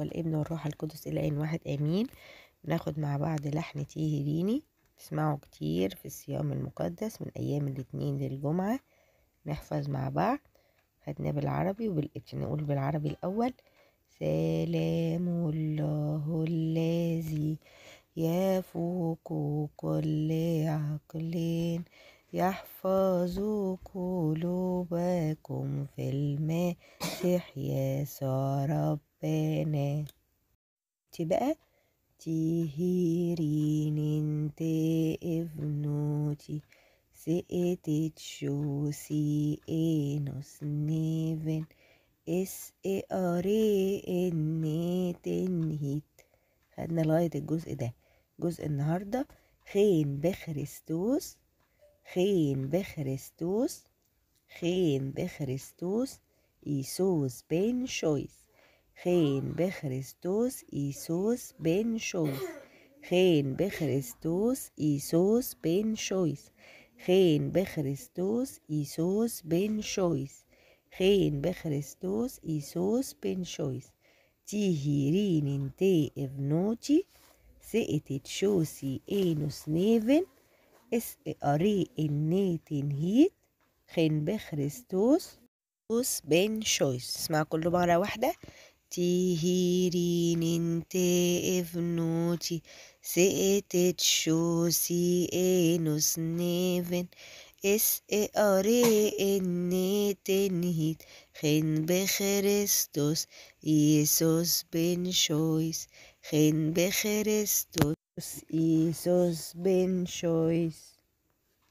والابن والروح القدس ان واحد امين ناخد مع بعض لحن تيه ريني نسمعه كتير في الصيام المقدس من ايام الاثنين للجمعه نحفظ مع بعض خدنا بالعربي وبالابن نقول بالعربي الاول سلام الله الذي يفوق كل عقلين يحفظ قلوبكم في المسيح يسوع رب ربنا تي بقى تيهيريننتي افنوتي تشوسي انوس نيفن اس اي ار ان تنهيت خدنا لغاية الجزء ده جزء النهاردة خين بخريستوس خين بخريستوس خين بخريستوس يسوس بين شويس خين بخريستوس إيسوس بن شويس خين بخريستوس إيسوس بن شويس خين بخريستوس إيسوس بن شويس خين بخريستوس إيسوس بن شويس هيرين انتي ابنوتي سئتي تشوسي اينوس نيفن اس اري النيتن هيت خين بخريستوس بن شويس اسمع كله مرة واحدة Tihiri ninte evnoci, se te chosi enus neven, es e ore eneten hit, gen begerestos, Iesos ben chois, gen begerestos, Iesos ben chois.